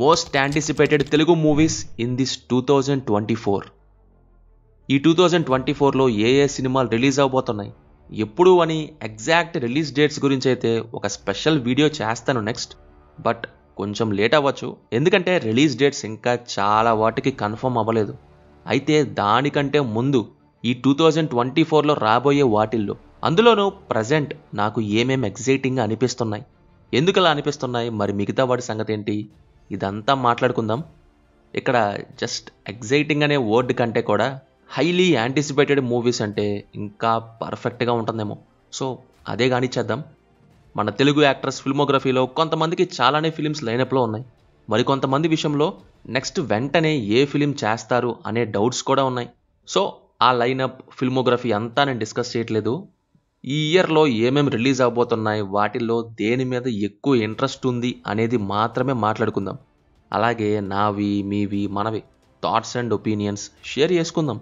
most anticipated Telugu movies in this two thousand twenty four ఈ two thousand twenty ఫోర్లో ఏ ఏ సినిమాలు రిలీజ్ అవబోతున్నాయి ఎప్పుడు అని ఎగ్జాక్ట్ రిలీజ్ డేట్స్ గురించి అయితే ఒక స్పెషల్ వీడియో చేస్తాను నెక్స్ట్ బట్ కొంచెం లేట్ అవ్వచ్చు ఎందుకంటే రిలీజ్ డేట్స్ ఇంకా చాలా వాటికి కన్ఫర్మ్ అవ్వలేదు అయితే దానికంటే ముందు ఈ టూ థౌజండ్ ట్వంటీ ఫోర్లో రాబోయే వాటిల్లో అందులోనూ ప్రజెంట్ నాకు ఏమేమి ఎగ్జైటింగ్గా అనిపిస్తున్నాయి ఎందుకలా అనిపిస్తున్నాయి మరి మిగతా వాటి సంగతి ఏంటి ఇదంతా మాట్లాడుకుందాం ఇక్కడ జస్ట్ ఎగ్జైటింగ్ అనే వర్డ్ కంటే కూడా హైలీ యాంటిసిపేటెడ్ మూవీస్ అంటే ఇంకా పర్ఫెక్ట్గా ఉంటుందేమో సో అదే కానిచ్చేద్దాం మన తెలుగు యాక్టర్స్ ఫిల్మోగ్రఫీలో కొంతమందికి చాలానే ఫిలిమ్స్ లైనప్లో ఉన్నాయి మరికొంతమంది విషయంలో నెక్స్ట్ వెంటనే ఏ ఫిలిం చేస్తారు అనే డౌట్స్ కూడా ఉన్నాయి సో ఆ లైనప్ ఫిల్మోగ్రఫీ అంతా నేను డిస్కస్ చేయట్లేదు ఈ ఇయర్లో ఏమేమి రిలీజ్ అవబోతున్నాయి వాటిల్లో దేని మీద ఎక్కువ ఇంట్రెస్ట్ ఉంది అనేది మాత్రమే మాట్లాడుకుందాం అలాగే నావి మీవి మనవి థాట్స్ అండ్ ఒపీనియన్స్ షేర్ చేసుకుందాం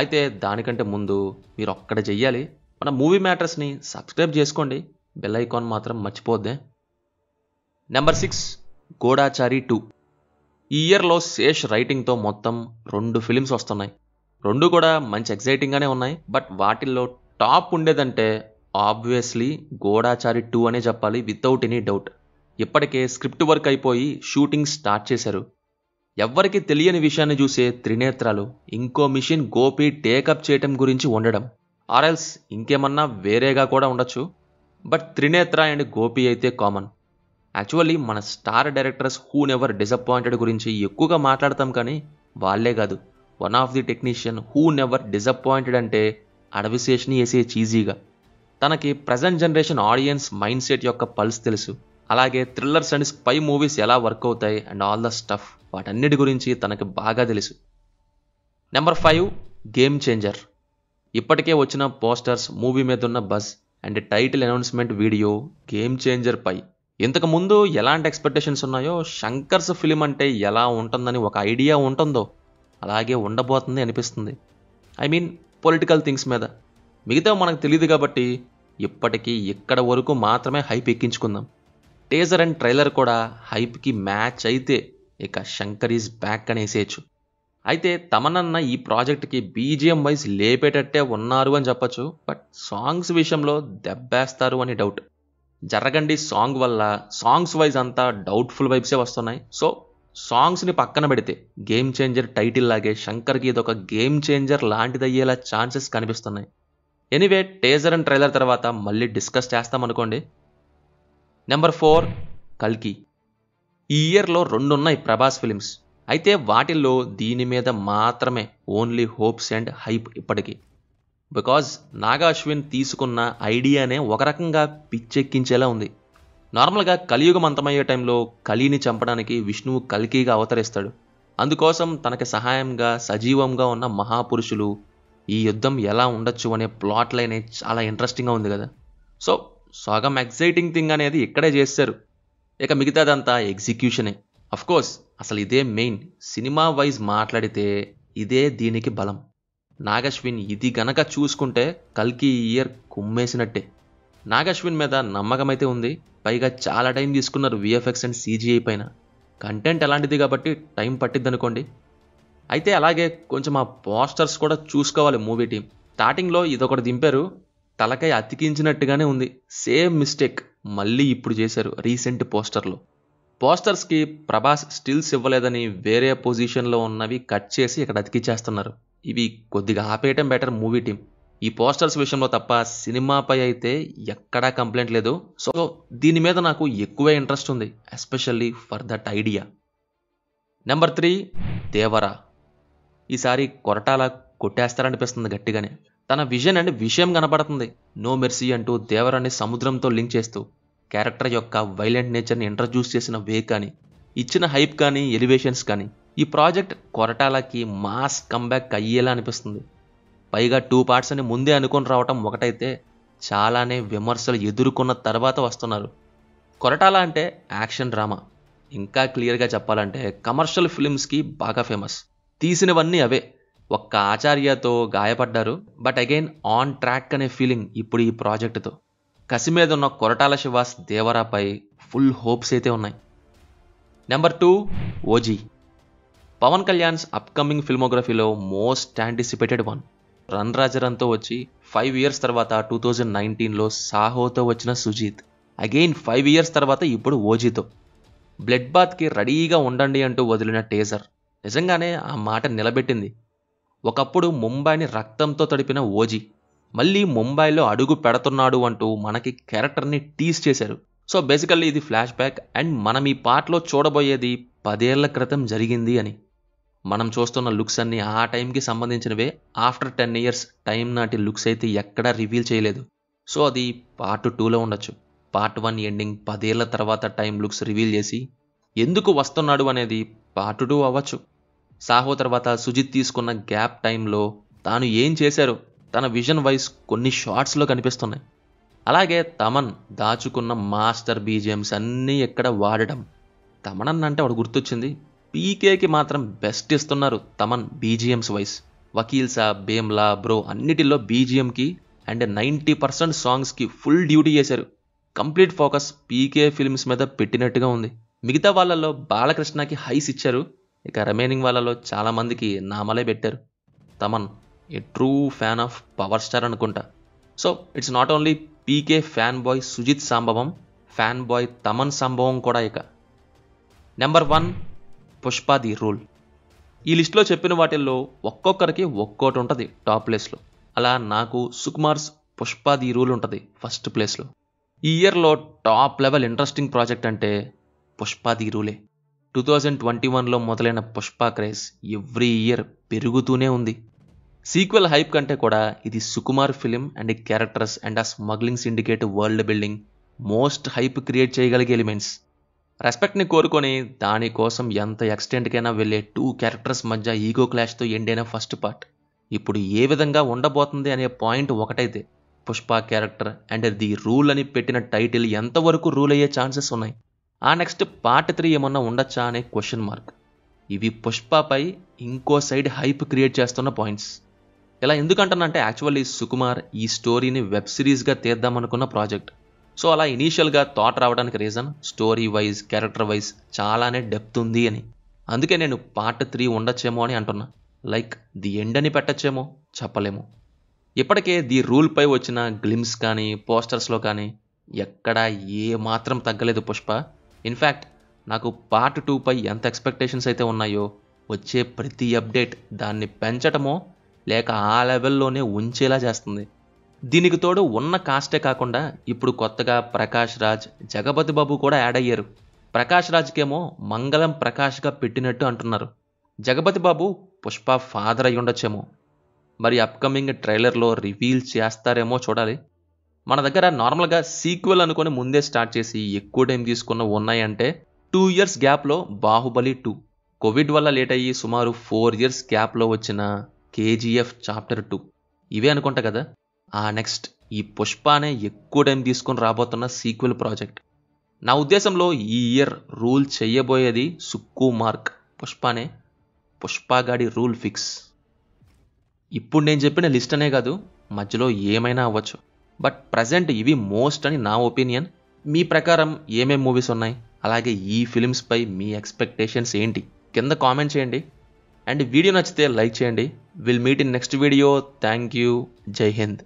అయితే దానికంటే ముందు మీరు ఒక్కడ చెయ్యాలి మన మూవీ మ్యాటర్స్ని సబ్స్క్రైబ్ చేసుకోండి బెల్ ఐకాన్ మాత్రం మర్చిపోద్దే నెంబర్ సిక్స్ గోడాచారి టూ ఈ ఇయర్లో శేష్ రైటింగ్తో మొత్తం రెండు ఫిలిమ్స్ వస్తున్నాయి రెండు కూడా మంచి ఎగ్జైటింగ్గానే ఉన్నాయి బట్ వాటిల్లో టాప్ ఉండేదంటే ఆబ్వియస్లీ గోడాచారి టూ అనే చెప్పాలి వితౌట్ ఎనీ డౌట్ ఇప్పటికే స్క్రిప్ట్ వర్క్ అయిపోయి షూటింగ్ స్టార్ట్ చేశారు ఎవ్వరికి తెలియని విషయాన్ని చూసే త్రినేత్రాలు ఇంకో మిషన్ గోపి టేకప్ చేయటం గురించి ఉండడం ఆర్ఎల్స్ ఇంకేమన్నా వేరేగా కూడా ఉండొచ్చు బట్ త్రినేత్ర అండ్ గోపి అయితే కామన్ యాక్చువల్లీ మన star directors who never disappointed గురించి ఎక్కువగా మాట్లాడతాం కానీ వాళ్ళే కాదు one of the technician who never disappointed అంటే అడవిసేషన్ వేసే ఈజీగా తనకి present generation audience mind set యొక్క పల్స్ తెలుసు అలాగే థ్రిల్లర్స్ అండ్ స్పై మూవీస్ ఎలా వర్క్ అవుతాయి అండ్ ఆల్ ద స్టఫ్ వాటన్నిటి గురించి తనకి బాగా తెలుసు నెంబర్ ఫైవ్ గేమ్ చేంజర్ ఇప్పటికే వచ్చిన పోస్టర్స్ మూవీ మీద ఉన్న buzz and title announcement video game changer పై ఇంతకు ముందు ఎలాంటి ఎక్స్పెక్టేషన్స్ ఉన్నాయో శంకర్స్ ఫిలిం అంటే ఎలా ఉంటుందని ఒక ఐడియా ఉంటుందో అలాగే ఉండబోతుంది అనిపిస్తుంది ఐ మీన్ పొలిటికల్ థింగ్స్ మీద మిగతా మనకు తెలియదు కాబట్టి ఇప్పటికీ ఇక్కడ వరకు మాత్రమే హైప్ ఎక్కించుకుందాం టేజర్ అండ్ ట్రైలర్ కూడా హైప్కి మ్యాచ్ అయితే ఇక శంకర్ ఈజ్ బ్యాక్ అనేసేయచ్చు అయితే తమనన్న ఈ ప్రాజెక్ట్కి బీజిఎం వైజ్ లేపేటట్టే ఉన్నారు అని చెప్పచ్చు బట్ సాంగ్స్ విషయంలో దెబ్బేస్తారు అని డౌట్ జరగండి సాంగ్ వల్ల సాంగ్స్ వైజ్ అంతా డౌట్ఫుల్ వైబ్సే వస్తున్నాయి సో సాంగ్స్ని పక్కన పెడితే గేమ్ చేంజర్ టైటిల్ లాగే శంకర్కి ఇదొక గేమ్ చేంజర్ లాంటిదయ్యేలా ఛాన్సెస్ కనిపిస్తున్నాయి ఎనీవే టేజర్ అండ్ ట్రైలర్ తర్వాత మళ్ళీ డిస్కస్ చేస్తాం అనుకోండి నెంబర్ ఫోర్ కల్కి ఈ ఇయర్లో రెండున్నాయి ప్రభాస్ ఫిలిమ్స్ అయితే వాటిల్లో దీని మీద మాత్రమే ఓన్లీ హోప్స్ అండ్ హైప్ ఇప్పటికీ బికాజ్ నాగా అశ్విన్ తీసుకున్న ఐడియానే ఒక రకంగా పిచ్చెక్కించేలా ఉంది నార్మల్గా కలియుగం అంతమయ్యే టైంలో కలిని చంపడానికి విష్ణువు కలికీగా అవతరిస్తాడు అందుకోసం తనకి సహాయంగా సజీవంగా ఉన్న మహాపురుషులు ఈ యుద్ధం ఎలా ఉండొచ్చు అనే ప్లాట్ లైన్ చాలా ఇంట్రెస్టింగ్గా ఉంది కదా సో సగం ఎక్సైటింగ్ థింగ్ అనేది ఇక్కడే చేస్తారు ఇక మిగతాదంతా ఎగ్జిక్యూషనే కోర్స్ అసలు ఇదే మెయిన్ సినిమా వైజ్ మాట్లాడితే ఇదే దీనికి బలం నాగశ్విన్ ఇది గనక చూసుకుంటే కల్కి ఇయర్ కుమ్మేసినట్టే నాగశ్విన్ మీద నమ్మకం అయితే ఉంది పైగా చాలా టైం తీసుకున్నారు విఎఫ్ఎక్స్ అండ్ సీజీఐ పైన కంటెంట్ అలాంటిది కాబట్టి టైం పట్టిద్ది అనుకోండి అయితే అలాగే కొంచెం ఆ పోస్టర్స్ కూడా చూసుకోవాలి మూవీ టీం స్టార్టింగ్లో ఇదొకటి దింపారు తలకై అతికించినట్టుగానే ఉంది సేమ్ మిస్టేక్ మళ్ళీ ఇప్పుడు చేశారు రీసెంట్ పోస్టర్లో పోస్టర్స్కి ప్రభాస్ స్టిల్స్ ఇవ్వలేదని వేరే పొజిషన్లో ఉన్నవి కట్ చేసి ఇక్కడ అతికిచ్చేస్తున్నారు ఇవి కొద్దిగా ఆపేయటం బెటర్ మూవీ టీం ఈ పోస్టర్స్ విషయంలో తప్ప సినిమాపై అయితే ఎక్కడా కంప్లైంట్ లేదు సో దీని మీద నాకు ఎక్కువే ఇంట్రెస్ట్ ఉంది especially for that idea number three Devara ఈసారి కొరటాల కొట్టేస్తారనిపిస్తుంది గట్టిగానే తన విజన్ అండ్ విషయం కనపడుతుంది నో మెర్సీ అంటూ దేవరాన్ని సముద్రంతో లింక్ చేస్తూ క్యారెక్టర్ యొక్క వైలెంట్ నేచర్ని ఇంట్రడ్యూస్ చేసిన వే కానీ ఇచ్చిన హైప్ కానీ ఎలివేషన్స్ కానీ ఈ ప్రాజెక్ట్ కొరటాలకి మాస్ కంబ్యాక్ అయ్యేలా అనిపిస్తుంది పైగా టూ పార్ట్స్ అని ముందే అనుకుని రావటం ఒకటైతే చాలానే విమర్శలు ఎదుర్కొన్న తర్వాత వస్తున్నారు కొరటాల అంటే యాక్షన్ డ్రామా ఇంకా క్లియర్గా చెప్పాలంటే కమర్షియల్ ఫిలిమ్స్కి బాగా ఫేమస్ తీసినవన్నీ అవే ఒక్క ఆచార్యతో గాయపడ్డారు బట్ అగైన్ ఆన్ ట్రాక్ అనే ఫీలింగ్ ఇప్పుడు ఈ ప్రాజెక్టుతో కసి మీద ఉన్న కొరటాల శివాస్ దేవరాపై ఫుల్ హోప్స్ అయితే ఉన్నాయి నెంబర్ టూ ఓజీ పవన్ కళ్యాణ్స్ అప్కమింగ్ ఫిల్మోగ్రఫీలో మోస్ట్ యాంటిసిపేటెడ్ వన్ రన్ రాజరన్తో వచ్చి ఫైవ్ ఇయర్స్ తర్వాత టూ థౌజండ్ నైన్టీన్లో సాహోతో వచ్చిన సుజీత్ అగైన్ ఫైవ్ ఇయర్స్ తర్వాత ఇప్పుడు ఓజీతో బ్లడ్ బాత్కి రెడీగా ఉండండి అంటూ వదిలిన టేజర్ నిజంగానే ఆ మాట నిలబెట్టింది ఒకప్పుడు ముంబైని రక్తంతో తడిపిన ఓజీ మళ్ళీ ముంబైలో అడుగు పెడుతున్నాడు అంటూ మనకి క్యారెక్టర్ని టీస్ చేశారు సో బేసికల్లీ ఇది ఫ్లాష్ బ్యాక్ అండ్ మనం ఈ పాటలో చూడబోయేది పదేళ్ల క్రితం జరిగింది అని మనం చూస్తున్న లుక్స్ అన్నీ ఆ టైంకి సంబంధించినవే ఆఫ్టర్ టెన్ ఇయర్స్ టైం నాటి లుక్స్ అయితే ఎక్కడా రివీల్ చేయలేదు సో అది పార్ట్ టూలో ఉండొచ్చు పార్ట్ వన్ ఎండింగ్ పదేళ్ల తర్వాత టైం లుక్స్ రివీల్ చేసి ఎందుకు వస్తున్నాడు అనేది పార్ట్ టూ అవ్వచ్చు సాహో తర్వాత సుజిత్ తీసుకున్న గ్యాప్ టైంలో తాను ఏం చేశారో తన విజన్ వైస్ కొన్ని షార్ట్స్లో కనిపిస్తున్నాయి అలాగే తమన్ దాచుకున్న మాస్టర్ బీజిఎంస్ అన్నీ ఎక్కడ వాడడం తమన్ అంటే వాడు గుర్తొచ్చింది పీకేకి మాత్రం బెస్ట్ ఇస్తున్నారు Thaman BGMs wise Vakeel Saab Bheemla bro అన్నిటిలో బీజిఎంకి అండ్ నైంటీ పర్సెంట్ సాంగ్స్కి ఫుల్ డ్యూటీ చేశారు కంప్లీట్ ఫోకస్ పీకే ఫిల్మ్స్ మీద పెట్టినట్టుగా ఉంది మిగతా వాళ్ళలో బాలకృష్ణకి హైస్ ఇచ్చారు ఇక రిమైనింగ్ వాళ్ళలో చాలామందికి నామలే పెట్టారు Thaman a true fan of power star అనుకుంటా so it's not only PK fan boy Sujeeth సంభవం ఫ్యాన్ బాయ్ తమన్ సంభవం కూడా ఇక number one Pushpa the rule ఈ లిస్టులో చెప్పిన వాటిల్లో ఒక్కొక్కరికి ఒక్కోటి ఉంటుంది టాప్ ప్లేస్లో అలా నాకు సుకుమార్స్ పుష్ప ది రూల్ ఉంటుంది ఫస్ట్ ప్లేస్లో ఈ ఇయర్లో టాప్ లెవెల్ ఇంట్రెస్టింగ్ ప్రాజెక్ట్ అంటే పుష్ప ది రూలే టూ థౌజండ్ ట్వంటీ వన్లో మొదలైన పుష్ప క్రేజ్ ఎవ్రీ ఇయర్ పెరుగుతూనే ఉంది సీక్వెల్ హైప్ కంటే కూడా ఇది Sukumar film and characters and ఆ smuggling syndicate world building most hype create చేయగలిగే ఎలిమెంట్స్ రెస్పెక్ట్ని కోరుకొని దానికోసం ఎంత ఎక్స్టెంట్కైనా వెళ్ళే టూ క్యారెక్టర్స్ మధ్య ఈగో క్లాష్తో ఎండైన ఫస్ట్ పార్ట్ ఇప్పుడు ఏ విధంగా ఉండబోతుంది అనే పాయింట్ ఒకటైతే Pushpa character and the rule అని పెట్టిన టైటిల్ ఎంతవరకు రూల్ అయ్యే ఛాన్సెస్ ఉన్నాయి ఆ నెక్స్ట్ పార్ట్ త్రీ ఏమన్నా ఉండొచ్చా అనే క్వశ్చన్ మార్క్ ఇవి పుష్పపై ఇంకో సైడ్ హైప్ క్రియేట్ చేస్తున్న పాయింట్స్ ఇలా ఎందుకంటానంటే యాక్చువల్లీ సుకుమార్ ఈ స్టోరీని వెబ్ సిరీస్గా తీద్దామనుకున్న ప్రాజెక్ట్ సో అలా ఇనీషియల్గా థాట్ రావడానికి reason story wise character wise చాలానే డెప్త్ ఉంది అని అందుకే నేను పార్ట్ త్రీ ఉండొచ్చేమో అని అంటున్నా లైక్ ది ఎండ్ అని పెట్టచ్చేమో చెప్పలేము ఇప్పటికే ది రూల్పై వచ్చిన గ్లిమ్స్ కానీ పోస్టర్స్లో కానీ ఎక్కడా ఏ మాత్రం తగ్గలేదు పుష్ప ఇన్ఫ్యాక్ట్ నాకు పార్ట్ టూపై ఎంత ఎక్స్పెక్టేషన్స్ అయితే ఉన్నాయో వచ్చే ప్రతి అప్డేట్ దాన్ని పెంచటమో లేక ఆ లెవెల్లోనే ఉంచేలా చేస్తుంది దీనికి తోడు ఉన్న కాస్టే కాకుండా ఇప్పుడు కొత్తగా ప్రకాష్ రాజ్ జగపతి బాబు కూడా యాడ్ అయ్యారు ప్రకాష్ రాజ్కేమో మంగళం ప్రకాష్గా పెట్టినట్టు అంటున్నారు జగపతి బాబు పుష్ప ఫాదర్ అయి ఉండొచ్చేమో మరి అప్కమింగ్ ట్రైలర్లో రివీల్ చేస్తారేమో చూడాలి మన దగ్గర నార్మల్గా సీక్వెల్ అనుకొని ముందే స్టార్ట్ చేసి ఎక్కువ టైం తీసుకున్న ఉన్నాయంటే టూ ఇయర్స్ గ్యాప్లో బాహుబలి టూ కోవిడ్ వల్ల లేట్ అయ్యి సుమారు ఫోర్ ఇయర్స్ గ్యాప్లో వచ్చిన కేజీఎఫ్ చాప్టర్ టూ ఇవే అనుకుంటా కదా ఆ నెక్స్ట్ ఈ పుష్ప అనే ఎక్కువ టైం తీసుకొని రాబోతున్న సీక్వెల్ ప్రాజెక్ట్ నా ఉద్దేశంలో ఈ ఇయర్ రూల్ చెయ్యబోయేది సుక్కు మార్క్ పుష్పనే పుష్పగాడి రూల్ ఫిక్స్ ఇప్పుడు నేను చెప్పిన లిస్ట్ అనే కాదు మధ్యలో ఏమైనా అవ్వచ్చు బట్ ప్రజెంట్ ఇవి మోస్ట్ అని నా ఒపీనియన్ మీ ప్రకారం ఏమేం మూవీస్ ఉన్నాయి అలాగే ఈ ఫిలిమ్స్పై మీ ఎక్స్పెక్టేషన్స్ ఏంటి కింద కామెంట్ చేయండి అండ్ వీడియో నచ్చితే లైక్ చేయండి will meet in next video thank you Jai Hind